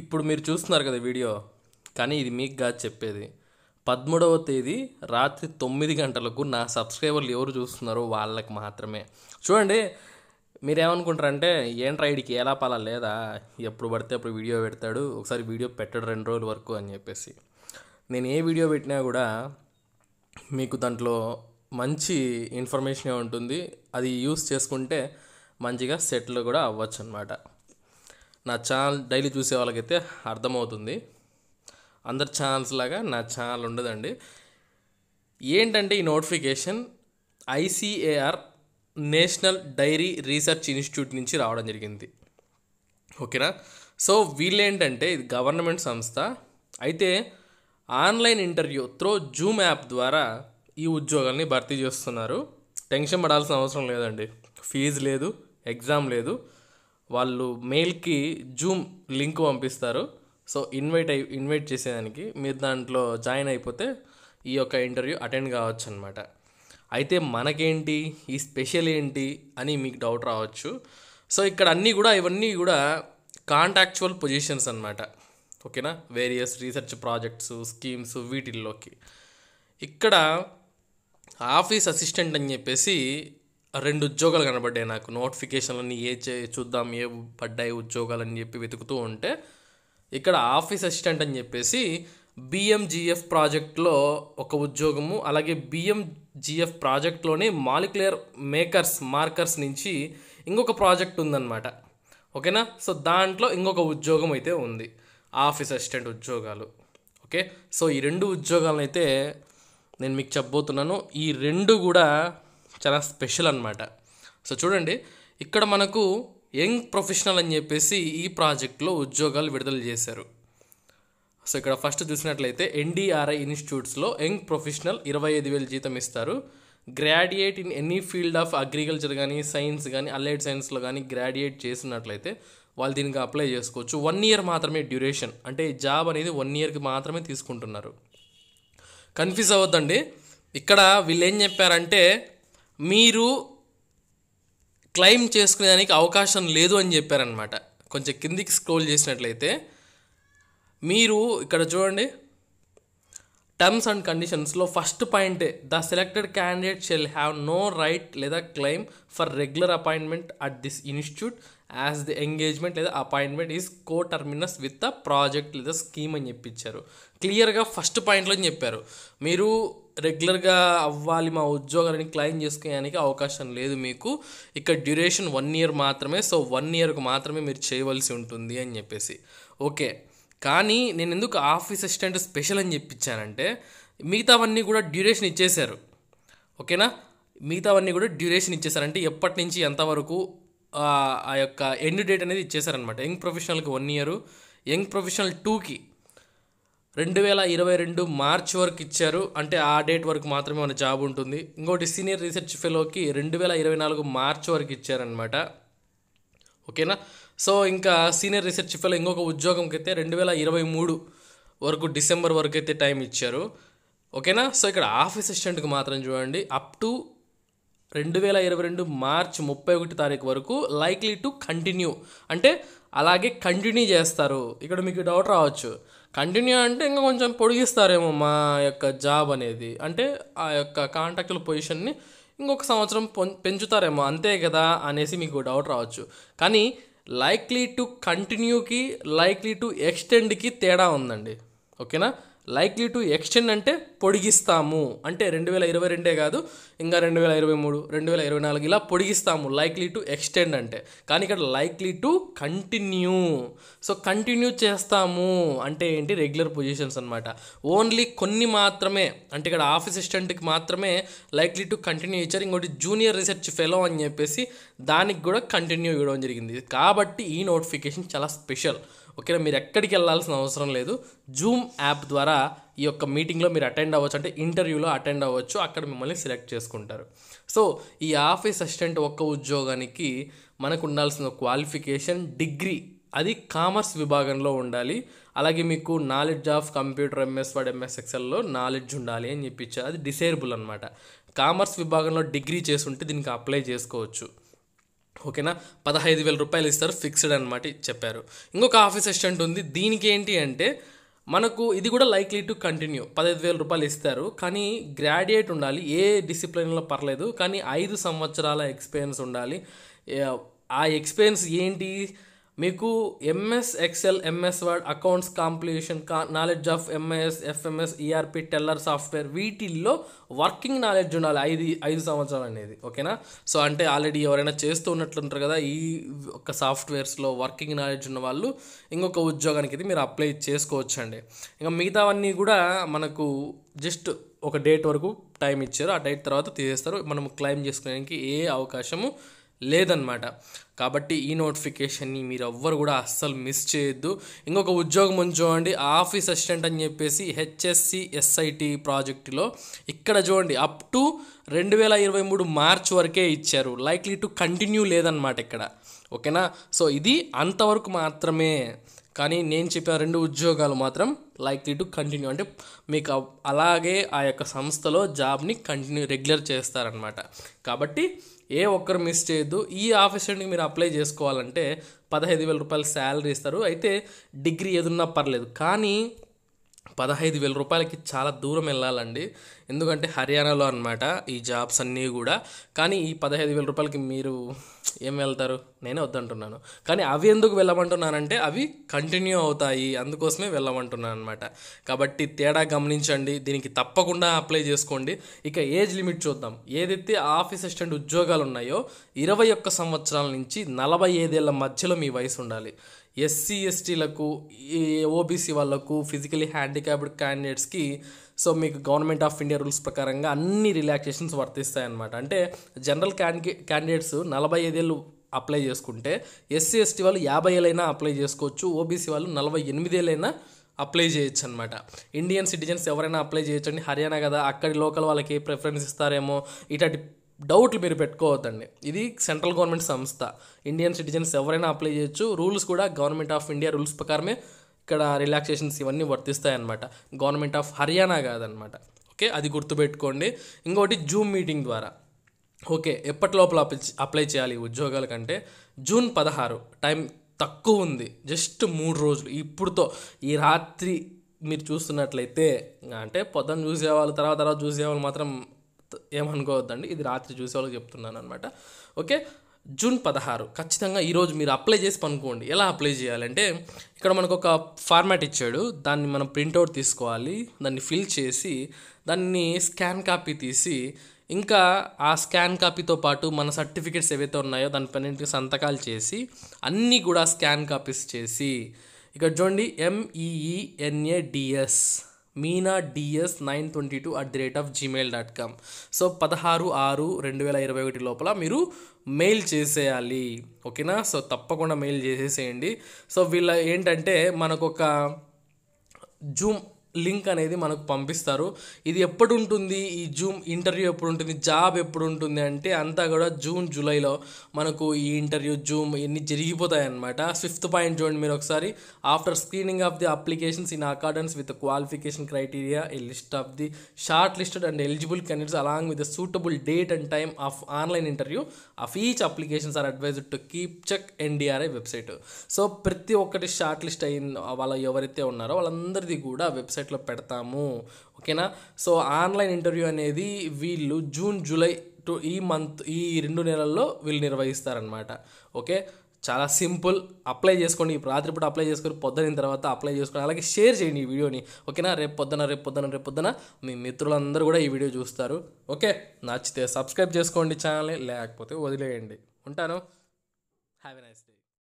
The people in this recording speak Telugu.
ఇప్పుడు మీరు చూస్తున్నారు కదా వీడియో కానీ ఇది మీకు కాదు చెప్పేది పదమూడవ తేదీ రాత్రి తొమ్మిది గంటలకు నా సబ్స్క్రైబర్లు ఎవరు చూస్తున్నారో వాళ్ళకి మాత్రమే చూడండి మీరేమనుకుంటారంటే ఏంట్రా వీడికి ఎలా పాలా లేదా ఎప్పుడు పడితే అప్పుడు వీడియో పెడతాడు ఒకసారి వీడియో పెట్టాడు రెండు రోజుల వరకు అని చెప్పేసి నేను ఏ వీడియో పెట్టినా కూడా మీకు దాంట్లో మంచి ఇన్ఫర్మేషనే ఉంటుంది అది యూస్ చేసుకుంటే మంచిగా సెటిల్ కూడా అవ్వచ్చు అనమాట నా ఛానల్ డైలీ చూసే వాళ్ళకైతే అర్థమవుతుంది అందరి ఛానల్స్ లాగా నా ఛానల్ ఉండదండి ఏంటంటే ఈ notification ICAR national dairy research institute నుంచి రావడం జరిగింది ఓకేనా సో వీళ్ళేంటంటే ఇది గవర్నమెంట్ సంస్థ అయితే online interview through zoom app ద్వారా ఈ ఉద్యోగాల్ని భర్తీ చేస్తున్నారు టెన్షన్ పడాల్సిన అవసరం లేదండి ఫీజు లేదు ఎగ్జామ్ లేదు వాళ్ళు మెయిల్కి జూమ్ లింక్ పంపిస్తారు సో ఇన్వైట్ అయి ఇన్వైట్ చేసేదానికి మీరు దాంట్లో జాయిన్ అయిపోతే ఈ యొక్క ఇంటర్వ్యూ అటెండ్ కావచ్చు అనమాట అయితే మనకేంటి ఈ స్పెషల్ ఏంటి అని మీకు డౌట్ రావచ్చు సో ఇక్కడ అన్నీ కూడా ఇవన్నీ కూడా కాంటాక్చువల్ పొజిషన్స్ అనమాట ఓకేనా వేరియస్ రీసెర్చ్ ప్రాజెక్ట్స్ స్కీమ్స్ వీటిల్లోకి ఇక్కడ ఆఫీస్ అసిస్టెంట్ అని చెప్పేసి రెండు ఉద్యోగాలు కనబడ్డాయి నాకు నోటిఫికేషన్లన్నీ ఏ చే చూద్దాం ఏ పడ్డాయి ఉద్యోగాలు అని చెప్పి వెతుకుతూ ఉంటే ఇక్కడ ఆఫీస్ అసిస్టెంట్ అని చెప్పేసి బిఎంజిఎఫ్ ప్రాజెక్ట్లో ఒక ఉద్యోగము అలాగే బిఎంజిఎఫ్ ప్రాజెక్ట్లోనే మాలిక్యులర్ మేకర్స్ మార్కర్స్ నుంచి ఇంకొక ప్రాజెక్ట్ ఉందన్నమాట ఓకేనా సో దాంట్లో ఇంకొక ఉద్యోగం అయితే ఉంది ఆఫీస్ అసిస్టెంట్ ఉద్యోగాలు ఓకే సో ఈ రెండు ఉద్యోగాలను అయితే నేను మీకు చెప్పబోతున్నాను ఈ రెండు కూడా చాలా స్పెషల్ అనమాట సో చూడండి ఇక్కడ మనకు యంగ్ ప్రొఫెషనల్ అని చెప్పేసి ఈ ప్రాజెక్ట్లో ఉద్యోగాలు విడుదల చేశారు సో ఇక్కడ ఫస్ట్ చూసినట్లయితే ఎన్డీఆర్ఐ ఇన్స్టిట్యూట్స్లో యంగ్ ప్రొఫెషనల్ ఇరవై ఐదు వేలు జీతం ఇస్తారు graduate in any field of agriculture కానీ సైన్స్ కానీ అలైడ్ సైన్స్లో కానీ గ్రాడ్యుయేట్ చేసినట్లయితే వాళ్ళు దీనికి అప్లై చేసుకోవచ్చు వన్ ఇయర్ మాత్రమే డ్యూరేషన్ అంటే జాబ్ అనేది వన్ ఇయర్కి మాత్రమే తీసుకుంటున్నారు కన్ఫ్యూజ్ అవ్వద్దండి ఇక్కడ వీళ్ళు ఏం చెప్పారంటే మీరు క్లెయిమ్ చేసుకునేదానికి అవకాశం లేదు అని చెప్పారనమాట కొంచెం కిందికి స్క్రోల్ చేసినట్లయితే మీరు ఇక్కడ చూడండి టర్మ్స్ అండ్ కండిషన్స్లో ఫస్ట్ పాయింటే the selected candidate shall have no right లేదా claim for regular appointment at this institute as the engagement లేదా appointment is coterminous with a project లేదా స్కీమ్ అని చెప్పిచ్చారు క్లియర్గా ఫస్ట్ పాయింట్లో చెప్పారు మీరు రెగ్యులర్గా అవ్వాలి మా ఉద్యోగాలని క్లైమ్ చేసుకోవడానికి అవకాశం లేదు మీకు ఇక్కడ డ్యూరేషన్ వన్ ఇయర్ మాత్రమే సో వన్ ఇయర్కు మాత్రమే మీరు చేయవలసి ఉంటుంది అని చెప్పేసి ఓకే కానీ నేను ఎందుకు ఆఫీస్ అసిస్టెంట్ స్పెషల్ అని చెప్పించానంటే మిగతావన్నీ కూడా డ్యూరేషన్ ఇచ్చేశారు ఓకేనా మిగతావన్నీ కూడా డ్యూరేషన్ ఇచ్చేశారంటే ఎప్పటి నుంచి ఎంతవరకు ఆ యొక్క ఎండ్ డేట్ అనేది ఇచ్చేశారనమాట యంగ్ ప్రొఫెషనల్కి వన్ ఇయర్ యంగ్ ప్రొఫెషనల్ టూకి రెండు వేల ఇరవై రెండు మార్చ్ వరకు ఇచ్చారు అంటే ఆ డేట్ వరకు మాత్రమే మన జాబ్ ఉంటుంది ఇంకోటి సీనియర్ రీసెర్చ్ ఫెలోకి రెండు వేల ఇరవై నాలుగు మార్చ్ వరకు ఇచ్చారనమాట ఓకేనా సో ఇంకా సీనియర్ రీసెర్చ్ ఫెలో ఇంకొక ఉద్యోగంకి అయితే రెండు వేల ఇరవై మూడు వరకు డిసెంబర్ వరకు అయితే టైం ఇచ్చారు ఓకేనా సో ఇక్కడ ఆఫీస్ అసిస్టెంట్కి మాత్రం చూడండి అప్ టు రెండు వేల ఇరవై రెండు మార్చ్ ముప్పై ఒకటి తారీఖు వరకు లైక్లీ టు కంటిన్యూ అంటే అలాగే కంటిన్యూ చేస్తారు ఇక్కడ మీకు డౌట్ రావచ్చు కంటిన్యూ అంటే ఇంకా కొంచెం పొడిగిస్తారేమో మా యొక్క జాబ్ అనేది అంటే ఆ యొక్క కాంట్రాక్టుల పొజిషన్ని ఇంకొక సంవత్సరం పెంచుతారేమో అంతే కదా అనేసి మీకు డౌట్ రావచ్చు కానీ లైక్లీ టు కంటిన్యూకి లైక్లీ టు ఎక్స్టెండ్కి తేడా ఉందండి ఓకేనా లైక్లీ టు ఎక్స్టెండ్ అంటే పొడిగిస్తాము అంటే రెండు వేల ఇరవై రెండే కాదు ఇంకా రెండు వేల ఇరవై మూడు రెండు వేల ఇరవై నాలుగు ఇలా పొడిగిస్తాము లైక్లీ టు ఎక్స్టెండ్ అంటే కానీ ఇక్కడ likely to continue so continue చేస్తాము అంటే ఏంటి రెగ్యులర్ పొజిషన్స్ అనమాట ఓన్లీ కొన్ని మాత్రమే అంటే ఇక్కడ ఆఫీస్ అసిస్టెంట్కి మాత్రమే లైక్లీ టు కంటిన్యూ ఇచ్చారు ఇంకోటి జూనియర్ రీసెర్చ్ ఫెలో అని చెప్పేసి దానికి కూడా కంటిన్యూ ఇవ్వడం జరిగింది కాబట్టి ఈ నోటిఫికేషన్ చాలా స్పెషల్ ఓకేనా మీరు ఎక్కడికి వెళ్ళాల్సిన అవసరం లేదు జూమ్ యాప్ ద్వారా ఈ యొక్క మీటింగ్లో మీరు అటెండ్ అవ్వచ్చు అంటే ఇంటర్వ్యూలో అటెండ్ అవ్వచ్చు అక్కడ మిమ్మల్ని సెలెక్ట్ చేసుకుంటారు సో ఈ ఆఫీస్ అసిస్టెంట్ ఒక్క ఉద్యోగానికి మనకు ఉండాల్సిన క్వాలిఫికేషన్ డిగ్రీ అది కామర్స్ విభాగంలో ఉండాలి అలాగే మీకు knowledge of computer MS Word MS ఎక్సెల్లో నాలెడ్జ్ ఉండాలి అని చెప్పించారు అది డిసేబుల్ అనమాట కామర్స్ విభాగంలో డిగ్రీ చేసి ఉంటే దీనికి అప్లై చేసుకోవచ్చు ఓకేనా పదహైదు వేల రూపాయలు ఇస్తారు ఫిక్స్డ్ అనమాట చెప్పారు ఇంకొక ఆఫీస్ అసిస్టెంట్ ఉంది దీనికి ఏంటి అంటే మనకు ఇది కూడా లైక్లీ టు కంటిన్యూ పదహైదు వేల రూపాయలు ఇస్తారు కానీ గ్రాడ్యుయేట్ ఉండాలి ఏ డిసిప్లిన్లో పర్లేదు కానీ ఐదు సంవత్సరాల ఎక్స్పీరియన్స్ ఉండాలి ఆ ఎక్స్పీరియన్స్ ఏంటి మీకు MS Excel MS Word accounts complication knowledge of MS FMS ERP Tally software వీటిల్లో వర్కింగ్ నాలెడ్జ్ ఉండాలి ఐదు ఐదు సంవత్సరాలు అనేది ఓకేనా సో అంటే ఆల్రెడీ ఎవరైనా చేస్తూ ఉన్నట్లుంటారు కదా ఈ ఒక సాఫ్ట్వేర్స్లో వర్కింగ్ నాలెడ్జ్ ఉన్న వాళ్ళు ఇంకొక ఉద్యోగానికి ఇది మీరు అప్లై చేసుకోవచ్చు అండి ఇంకా మిగతావన్నీ కూడా మనకు జస్ట్ ఒక డేట్ వరకు టైం ఇచ్చారు ఆ డేట్ తర్వాత తీసేస్తారు మనం క్లైమ్ చేసుకోవడానికి ఏ అవకాశము లేదనమాట కాబట్టి ఈ నోటిఫికేషన్ని మీరు ఎవ్వరు కూడా అస్సలు మిస్ చేయొద్దు ఇంకొక ఉద్యోగం చూడండి ఆఫీస్ అసిస్టెంట్ అని చెప్పేసి హెచ్ఎస్సి ఎస్ఐటి ప్రాజెక్టులో ఇక్కడ చూడండి అప్ టు రెండు వేల ఇరవై మూడు మార్చ్ వరకే ఇచ్చారు లైక్లీ టు కంటిన్యూ లేదనమాట ఇక్కడ ఓకేనా సో ఇది అంతవరకు మాత్రమే కానీ నేను చెప్పిన రెండు ఉద్యోగాలు మాత్రం లైక్లీ టు కంటిన్యూ అంటే మీకు అలాగే ఆ యొక్క సంస్థలో జాబ్ని కంటిన్యూ రెగ్యులర్ చేస్తారనమాట కాబట్టి ఏ ఒక్కరు మిస్ చేయొద్దు ఈ ఆఫీసర్ని మీరు అప్లై చేసుకోవాలంటే పదహైదు వేల రూపాయలు శాలరీ ఇస్తారు అయితే డిగ్రీ ఏదున్నా పర్లేదు కానీ పదహైదు వేల రూపాయలకి చాలా దూరం వెళ్ళాలండి ఎందుకంటే హర్యానాలో అనమాట ఈ జాబ్స్ అన్నీ కూడా కానీ ఈ పదహైదు వేల రూపాయలకి మీరు ఏం వెళ్తారు నేనే వద్దంటున్నాను కానీ అవి ఎందుకు వెళ్ళమంటున్నానంటే అవి కంటిన్యూ అవుతాయి అందుకోసమే వెళ్ళమంటున్నాను అనమాట కాబట్టి తేడా గమనించండి దీనికి తప్పకుండా అప్లై చేసుకోండి ఇక ఏజ్ లిమిట్ చూద్దాం ఏదైతే ఆఫీస్ అసిస్టెంట్ ఉద్యోగాలు ఉన్నాయో ఇరవై ఒక్క సంవత్సరాల నుంచి నలభై ఐదేళ్ల మధ్యలో మీ వయసు ఉండాలి ఎస్సీ ఎస్టీలకు ఓబీసీ వాళ్ళకు ఫిజికలీ హ్యాండిక్యాప్డ్ క్యాండిడేట్స్కి సో మీకు గవర్నమెంట్ ఆఫ్ ఇండియా రూల్స్ ప్రకారంగా అన్ని రిలాక్సేషన్స్ వర్తిస్తాయన్నమాట అంటే జనరల్ క్యాండి క్యాండిడేట్స్ నలభై ఐదేళ్ళు అప్లై చేసుకుంటే ఎస్సీ ఎస్టీ వాళ్ళు యాభై ఏళ్ళైనా అప్లై చేసుకోవచ్చు ఓబీసీ వాళ్ళు నలభై ఎనిమిదేళ్ళైనా అప్లై చేయొచ్చు అనమాట ఇండియన్ సిటిజన్స్ ఎవరైనా అప్లై చేయొచ్చండి హర్యానా కదా అక్కడి లోకల్ వాళ్ళకి ప్రిఫరెన్స్ ఇస్తారేమో ఇటువంటి డౌట్లు మీరు పెట్టుకోవద్దండి ఇది సెంట్రల్ గవర్నమెంట్ సంస్థ ఇండియన్ సిటిజన్స్ ఎవరైనా అప్లై చేయొచ్చు రూల్స్ కూడా గవర్నమెంట్ ఆఫ్ ఇండియా రూల్స్ ప్రకారమే ఇక్కడ రిలాక్సేషన్స్ ఇవన్నీ వర్తిస్తాయన్నమాట గవర్నమెంట్ ఆఫ్ హర్యానా కాదనమాట ఓకే అది గుర్తుపెట్టుకోండి ఇంకోటి జూమ్ మీటింగ్ ద్వారా ఓకే ఎప్పటి లోపల అప్లై చేయాలి ఉద్యోగాల కంటే జూన్ పదహారు టైం తక్కువ ఉంది జస్ట్ మూడు రోజులు ఇప్పుడుతో ఈ రాత్రి మీరు చూస్తున్నట్లయితే అంటే పొద్దున్న చూసేవాళ్ళు తర్వాత తర్వాత చూసేవాళ్ళు మాత్రం ఏమనుకోవద్దండి ఇది రాత్రి చూసే వాళ్ళకి చెప్తున్నాను అనమాట ఓకే జూన్ పదహారు ఖచ్చితంగా ఈరోజు మీరు అప్లై చేసి పనుకోండి ఎలా అప్లై చేయాలంటే ఇక్కడ మనకు ఒక ఫార్మాట్ ఇచ్చాడు దాన్ని మనం ప్రింట్అవుట్ తీసుకోవాలి దాన్ని ఫిల్ చేసి దాన్ని స్కాన్ కాపీ తీసి ఇంకా ఆ స్కాన్ కాపీతో పాటు మన సర్టిఫికెట్స్ ఏవైతే ఉన్నాయో పన్నెండు సంతకాలు చేసి అన్నీ కూడా స్కాన్ కాపీస్ చేసి ఇక్కడ చూడండి ఎంఈఈఎన్ఏడిఎస్ Meena DS nine twenty two at the rate of Gmail dot com so పదహారు ఆరు రెండు వేల ఇరవై ఒకటి లోపల మీరు మెయిల్ చేసేయాలి ఓకేనా సో తప్పకుండా మెయిల్ చేసేసేయండి సో వీళ్ళ ఏంటంటే మనకొక జూమ్ లింక్ అనేది మనకు పంపిస్తారు ఇది ఎప్పుడు ఉంటుంది ఈ జూమ్ ఇంటర్వ్యూ ఎప్పుడు ఉంటుంది జాబ్ ఎప్పుడు ఉంటుంది అంటే అంతా కూడా జూన్ జూలైలో మనకు ఈ ఇంటర్వ్యూ జూమ్ ఇన్ని జరిగిపోతాయి అనమాట ఫిఫ్త్ పాయింట్ చూడండి మీరు ఒకసారి after screening of the applications in accordance with qualification criteria ఈ list of the short listed and eligible candidates along with suitable date and time of online interview of each applications are advised to keep check NDRI website so ప్రతి ఒక్కటి షార్ట్ లిస్ట్ అయిన వాళ్ళ ఎవరైతే ఉన్నారో వాళ్ళందరిది కూడా వెబ్సైట్ వెబ్సైట్లో పెడతాము ఓకేనా సో ఆన్లైన్ ఇంటర్వ్యూ అనేది వీళ్ళు జూన్ జూలై టు ఈ మంత్ ఈ రెండు నెలల్లో వీళ్ళు నిర్వహిస్తారనమాట ఓకే చాలా సింపుల్ అప్లై చేసుకోండి ఇప్పుడు రాత్రిపూట అప్లై చేసుకొని పొద్దున తర్వాత అప్లై చేసుకోండి అలాగే షేర్ చేయండి ఈ వీడియోని ఓకేనా రేపు పొద్దున రేపు పొద్దున రేపు పొద్దున మీ మిత్రులందరూ కూడా ఈ వీడియో చూస్తారు ఓకే నచ్చితే సబ్స్క్రైబ్ చేసుకోండి ఛానల్ని లేకపోతే వదిలేయండి ఉంటాను హ్యావీ నైస్